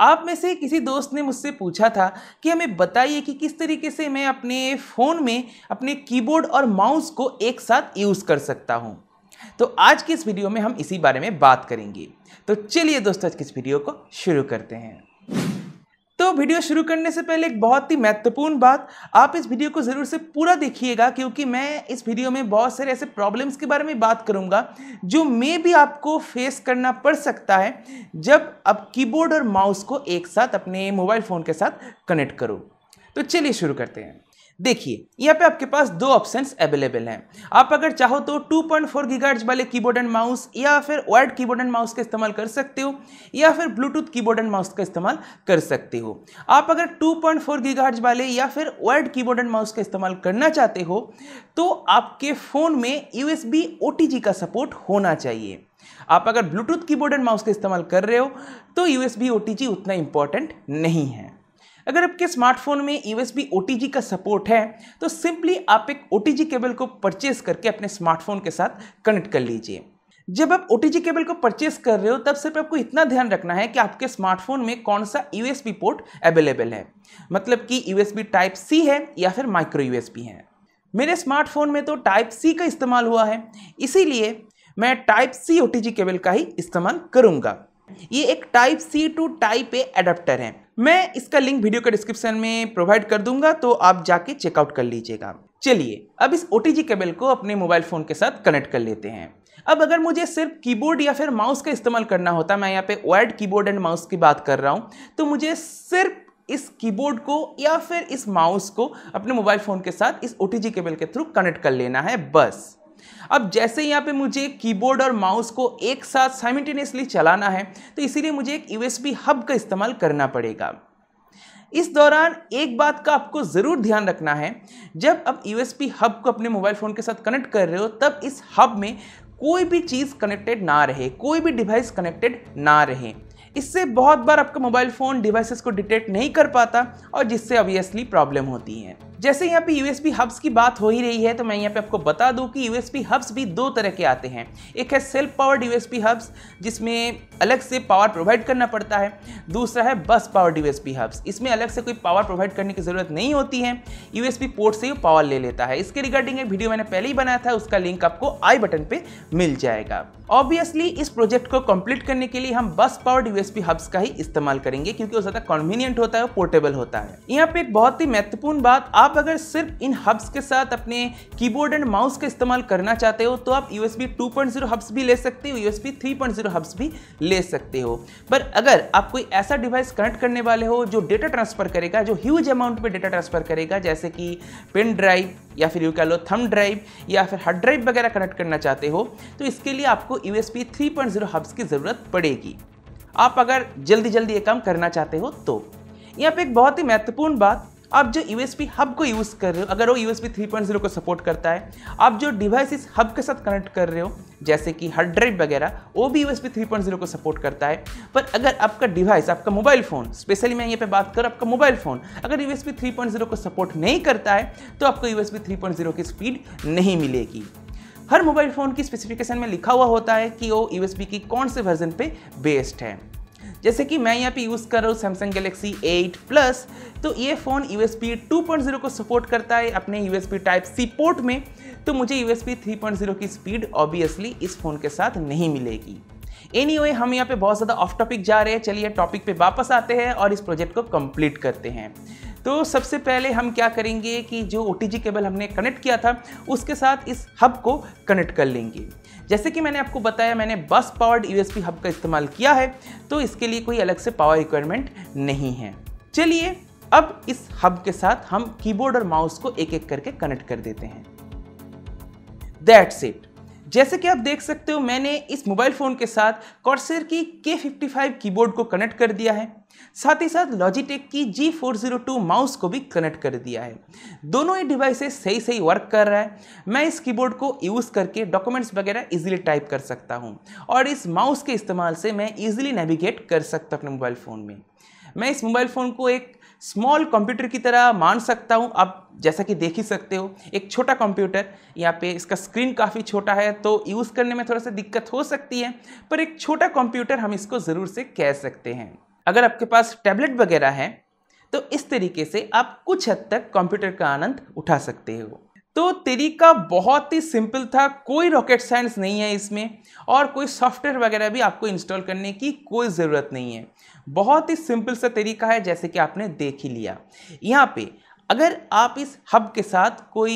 आप में से किसी दोस्त ने मुझसे पूछा था कि हमें बताइए कि किस तरीके से मैं अपने फ़ोन में अपने कीबोर्ड और माउस को एक साथ यूज़ कर सकता हूँ तो आज की इस वीडियो में हम इसी बारे में बात करेंगे तो चलिए दोस्तों आज की इस वीडियो को शुरू करते हैं दोस्तों वीडियो शुरू करने से पहले एक बहुत ही महत्वपूर्ण बात आप इस वीडियो को ज़रूर से पूरा देखिएगा क्योंकि मैं इस वीडियो में बहुत सारे ऐसे प्रॉब्लम्स के बारे में बात करूंगा जो मे भी आपको फेस करना पड़ सकता है जब आप कीबोर्ड और माउस को एक साथ अपने मोबाइल फ़ोन के साथ कनेक्ट करो तो चलिए शुरू करते हैं देखिए यहाँ पे आपके पास दो ऑप्शंस अवेलेबल हैं आप अगर चाहो तो 2.4 पॉइंट वाले कीबोर्ड एंड माउस या फिर वायर्ड कीबोर्ड एंड माउस का इस्तेमाल कर सकते हो या फिर ब्लूटूथ कीबोर्ड एंड माउस का इस्तेमाल कर सकते हो आप अगर 2.4 पॉइंट वाले या फिर वायर्ड कीबोर्ड एंड माउस का इस्तेमाल करना चाहते हो तो आपके फ़ोन में यू एस का सपोर्ट होना चाहिए आप अगर ब्लूटूथ कीबोर्ड एंड माउस का इस्तेमाल कर रहे हो तो यू एस उतना इंपॉर्टेंट नहीं है अगर आपके स्मार्टफोन में यू एस का सपोर्ट है तो सिंपली आप एक ओ केबल को परचेस करके अपने स्मार्टफोन के साथ कनेक्ट कर लीजिए जब आप ओ केबल को परचेस कर रहे हो तब सिर्फ आपको इतना ध्यान रखना है कि आपके स्मार्टफोन में कौन सा यू पोर्ट अवेलेबल है मतलब कि यू टाइप सी है या फिर माइक्रो यू है मेरे स्मार्टफोन में तो टाइप सी का इस्तेमाल हुआ है इसीलिए मैं टाइप सी ओ केबल का ही इस्तेमाल करूँगा ये एक type C to type A adapter है मैं इसका लिंक वीडियो के डिस्क्रिप्शन में प्रोवाइड कर दूंगा तो आप जाके चेकआउट कर लीजिएगा चलिए अब इस ओ केबल को अपने मोबाइल फ़ोन के साथ कनेक्ट कर लेते हैं अब अगर मुझे सिर्फ कीबोर्ड या फिर माउस का इस्तेमाल करना होता मैं यहाँ पे वायर्ड कीबोर्ड एंड माउस की बात कर रहा हूँ तो मुझे सिर्फ इस कीबोर्ड को या फिर इस माउस को अपने मोबाइल फ़ोन के साथ इस ओ केबल के थ्रू कनेक्ट कर लेना है बस अब जैसे यहाँ पे मुझे कीबोर्ड और माउस को एक साथ साइमल्टेनियसली चलाना है तो इसीलिए मुझे एक यूएसबी हब का इस्तेमाल करना पड़ेगा इस दौरान एक बात का आपको ज़रूर ध्यान रखना है जब आप यूएसबी हब को अपने मोबाइल फ़ोन के साथ कनेक्ट कर रहे हो तब इस हब में कोई भी चीज़ कनेक्टेड ना रहे कोई भी डिवाइस कनेक्टेड ना रहे इससे बहुत बार आपका मोबाइल फ़ोन डिवाइसेस को डिटेक्ट नहीं कर पाता और जिससे ऑब्वियसली प्रॉब्लम होती है जैसे यहाँ पे USB हब्स की बात हो ही रही है तो मैं यहाँ पे आपको बता दूँ कि USB हब्स भी दो तरह के आते हैं एक है सेल्फ पावर्ड USB हब्स जिसमें अलग से पावर प्रोवाइड करना पड़ता है दूसरा है बस पावर्ड यूएसबी हब्स इसमें अलग से कोई पावर प्रोवाइड करने की ज़रूरत नहीं होती है यूएसबी पोर्ट से ही पावर ले लेता है इसके रिगार्डिंग एक वीडियो मैंने पहले ही बनाया था उसका लिंक आपको आई बटन पर मिल जाएगा ऑब्वियसली इस प्रोजेक्ट को कम्प्लीट करने के लिए हम बस पावर्ड यूएसबी हब्स का ही इस्तेमाल करेंगे क्योंकि वो ज़्यादा कन्वीनियंट होता है और पोर्टेबल होता है यहाँ पे एक बहुत ही महत्वपूर्ण बात आप आप अगर सिर्फ इन हब्स के साथ अपने कीबोर्ड एंड माउस का इस्तेमाल करना चाहते हो तो आप यू एस हब्स भी ले सकते हो यू एस हब्स भी ले सकते हो पर अगर आप कोई ऐसा डिवाइस कनेक्ट करने वाले हो जो डेटा ट्रांसफर करेगा जो ह्यूज अमाउंट में डेटा ट्रांसफर करेगा जैसे कि पेन ड्राइव या फिर यू कह लो थम ड्राइव या फिर हार्ड ड्राइव वगैरह कनेक्ट करना चाहते हो तो इसके लिए आपको यू एस हब्स की ज़रूरत पड़ेगी आप अगर जल्दी जल्दी ये काम करना चाहते हो तो यहाँ पे एक बहुत ही महत्वपूर्ण बात आप जो यू हब को यूज़ कर रहे हो अगर वो यू एस oh को सपोर्ट करता है आप जो डिवाइस इस हब के साथ कनेक्ट कर रहे हो जैसे कि हार्ड ड्राइव वगैरह वो भी यू एस oh को सपोर्ट करता है पर अगर आपका डिवाइस आपका मोबाइल फ़ोन स्पेशली मैं ये पे बात करूँ आपका मोबाइल फ़ोन अगर यू एस oh को सपोर्ट नहीं करता है तो आपको यू एस की स्पीड नहीं मिलेगी हर मोबाइल फ़ोन की स्पेसिफिकेशन में लिखा हुआ होता है कि वो यू की कौन से वर्जन पे बेस्ड है जैसे कि मैं यहाँ पे यूज़ कर रहा हूँ सैमसंग गैलेक्सी 8 प्लस तो ये फ़ोन यू एस 2.0 को सपोर्ट करता है अपने U S type C port में तो मुझे यू एस 3.0 की स्पीड ऑब्वियसली इस फ़ोन के साथ नहीं मिलेगी एनी anyway, हम यहाँ पे बहुत ज़्यादा ऑफ टॉपिक जा रहे हैं चलिए टॉपिक पे वापस आते हैं और इस प्रोजेक्ट को कंप्लीट करते हैं तो सबसे पहले हम क्या करेंगे कि जो ओ केबल हमने कनेक्ट किया था उसके साथ इस हब को कनेक्ट कर लेंगे जैसे कि मैंने आपको बताया मैंने बस पावर्ड यूएसबी हब का इस्तेमाल किया है तो इसके लिए कोई अलग से पावर रिक्वायरमेंट नहीं है चलिए अब इस हब के साथ हम कीबोर्ड और माउस को एक एक करके कनेक्ट कर देते हैं दैट्स इट जैसे कि आप देख सकते हो मैंने इस मोबाइल फ़ोन के साथ कॉर्सर की के फिफ्टी फाइव कीबोर्ड को कनेक्ट कर दिया है साथ ही साथ लॉजिटेक की G four zero two mouse को भी कनेक्ट कर दिया है दोनों ही डिवाइसेस सही सही वर्क कर रहा है मैं इस कीबोर्ड को यूज़ करके डॉक्यूमेंट्स वगैरह इजीली टाइप कर सकता हूँ और इस माउस के इस्तेमाल से मैं ईज़िली नेविगेट कर सकता हूँ अपने मोबाइल फ़ोन में मैं इस मोबाइल फ़ोन को एक स्मॉल कंप्यूटर की तरह मान सकता हूँ आप जैसा कि देख ही सकते हो एक छोटा कंप्यूटर यहाँ पे इसका स्क्रीन काफ़ी छोटा है तो यूज़ करने में थोड़ा सा दिक्कत हो सकती है पर एक छोटा कंप्यूटर हम इसको ज़रूर से कह सकते हैं अगर आपके पास टैबलेट वगैरह है तो इस तरीके से आप कुछ हद तक कंप्यूटर का आनंद उठा सकते हो तो तरीका बहुत ही सिंपल था कोई रॉकेट साइंस नहीं है इसमें और कोई सॉफ्टवेयर वगैरह भी आपको इंस्टॉल करने की कोई ज़रूरत नहीं है बहुत ही सिंपल सा तरीका है जैसे कि आपने देख ही लिया यहाँ पे अगर आप इस हब के साथ कोई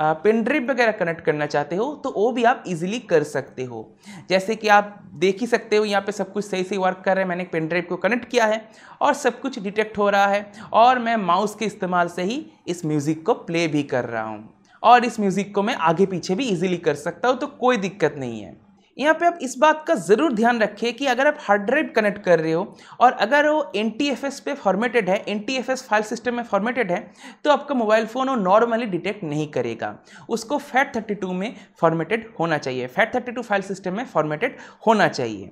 पेनड्रिप वगैरह कनेक्ट करना चाहते हो तो वो भी आप इजीली कर सकते हो जैसे कि आप देख ही सकते हो यहाँ पे सब कुछ सही सही वर्क कर रहा है मैंने पेनड्राइव को कनेक्ट किया है और सब कुछ डिटेक्ट हो रहा है और मैं माउस के इस्तेमाल से ही इस म्यूज़िक को प्ले भी कर रहा हूँ और इस म्यूज़िक को मैं आगे पीछे भी इजीली कर सकता हूँ तो कोई दिक्कत नहीं है यहाँ पे आप इस बात का ज़रूर ध्यान रखें कि अगर आप हार्ड ड्राइव कनेक्ट कर रहे हो और अगर वो एन पे फॉर्मेटेड है एन फाइल सिस्टम में फॉर्मेटेड है तो आपका मोबाइल फ़ोन वो नॉर्मली डिटेक्ट नहीं करेगा उसको फैट थर्टी में फॉर्मेटेड होना चाहिए फैट थर्टी फाइल सिस्टम में फॉर्मेटेड होना चाहिए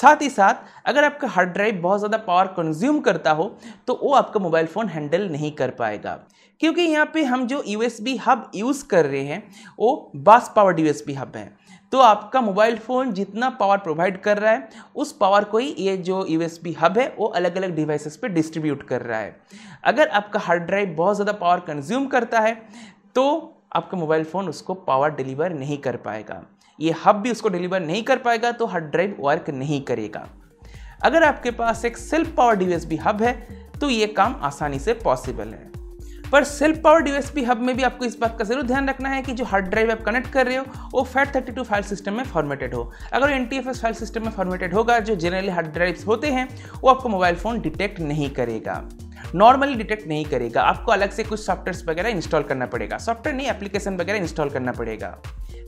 साथ ही साथ अगर आपका हार्ड ड्राइव बहुत ज़्यादा पावर कंज्यूम करता हो तो वो आपका मोबाइल फ़ोन हैंडल नहीं कर पाएगा क्योंकि यहाँ पे हम जो यू हब यूज़ कर रहे हैं वो बास पावर्ड यू हब है तो आपका मोबाइल फ़ोन जितना पावर प्रोवाइड कर रहा है उस पावर को ही ये जो यू हब है वो अलग अलग डिवाइसेस पे डिस्ट्रीब्यूट कर रहा है अगर आपका हार्ड ड्राइव बहुत ज़्यादा पावर कंज्यूम करता है तो आपका मोबाइल फ़ोन उसको पावर डिलीवर नहीं कर पाएगा ये हब भी उसको डिलीवर नहीं कर पाएगा तो हार्ड ड्राइव वर्क नहीं करेगा अगर आपके पास एक सेल्फ पावर डी हब है तो ये काम आसानी से पॉसिबल है पर सेल्फ पावर डीएसपी हब में भी आपको इस बात का जरूर ध्यान रखना है कि जो हार्ड ड्राइव आप कनेक्ट कर रहे हो वो FAT thirty two file system में फॉर्मेटेड हो अगर एन फाइल सिस्टम में फॉर्मेटेड होगा जो जनरली हार्ड ड्राइव्स होते हैं वो आपको मोबाइल फ़ोन डिटेक्ट नहीं करेगा नॉर्मली डिटेक्ट नहीं करेगा आपको अलग से कुछ सॉफ्टवेयर वगैरह इंस्टॉल करना पड़ेगा सॉफ्टवेयर नहीं एप्लीकेशन वगैरह इंस्टॉल करना पड़ेगा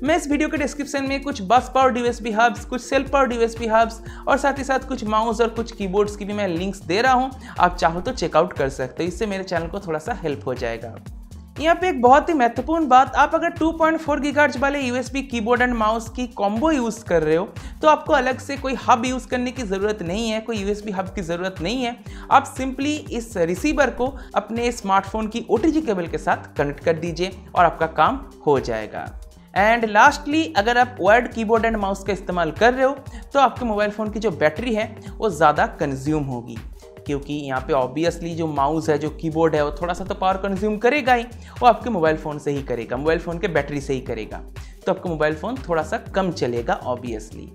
मैं इस वीडियो के डिस्क्रिप्शन में कुछ बस पावर्ड यूएसबी हब्स कुछ सेल्फ पावर्ड यूएसबी हब्स और साथ ही साथ कुछ माउस और कुछ कीबोर्ड्स की भी मैं लिंक्स दे रहा हूँ आप चाहो तो चेकआउट कर सकते हो इससे मेरे चैनल को थोड़ा सा हेल्प हो जाएगा यहाँ पे एक बहुत ही महत्वपूर्ण बात आप अगर 2.4 पॉइंट वाले यूएसबी कीबोर्ड एंड माउस की कॉम्बो यूज़ कर रहे हो तो आपको अलग से कोई हब यूज़ करने की ज़रूरत नहीं है कोई यूएसबी हब की ज़रूरत नहीं है आप सिंपली इस रिसीवर को अपने स्मार्टफोन की ओ केबल के साथ कनेक्ट कर दीजिए और आपका काम हो जाएगा एंड लास्टली अगर आप वर्ड कीबोर्ड एंड माउस का इस्तेमाल कर रहे हो तो आपके मोबाइल फ़ोन की जो बैटरी है वो ज़्यादा कंज्यूम होगी क्योंकि यहाँ पे ऑब्वियसली जो माउस है जो कीबोर्ड है वो थोड़ा सा तो पावर कंज्यूम करेगा ही वो आपके मोबाइल फ़ोन से ही करेगा मोबाइल फ़ोन के बैटरी से ही करेगा तो आपका मोबाइल फ़ोन थोड़ा सा कम चलेगा ऑब्वियसली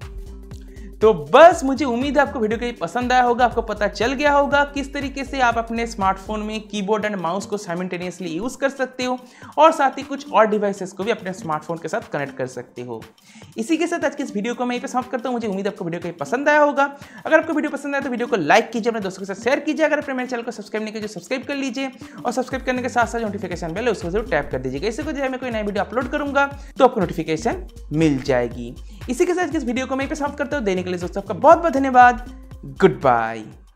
तो बस मुझे उम्मीद है आपको वीडियो कहीं पसंद आया होगा आपको पता चल गया होगा किस तरीके से आप अपने स्मार्टफोन में कीबोर्ड एंड माउस को साइमल्टेनियसली यूज़ कर सकते हो और साथ ही कुछ और डिवाइसेस को भी अपने स्मार्टफोन के साथ कनेक्ट कर सकते हो इसी के साथ आज की इस वीडियो को मैं यहीं पर समाप्त करता हूँ मुझे उम्मीद आपको वीडियो कहीं पसंद आया होगा अगर आपको वीडियो पसंद आया तो वीडियो को लाइक कीजिए अपने दोस्तों के साथ शेयर कीजिए अगर अपने मेरे चैनल को सब्सक्राइब नहीं कीजिए सब्सक्राइब तो कर लीजिए और सब्सक्राइब करने के साथ साथ नोटिफिकेशन बेल उसको जरूर टैप कर दीजिएगा इसी को जब मैं कोई नई वीडियो अपलोड करूँगा तो आपको नोटिफिकेशन मिल जाएगी इसी के साथ इस वीडियो को मैं यहीं पर समाप्त करता हूँ देने के लिए दोस्तों आपका बहुत बहुत धन्यवाद गुड बाय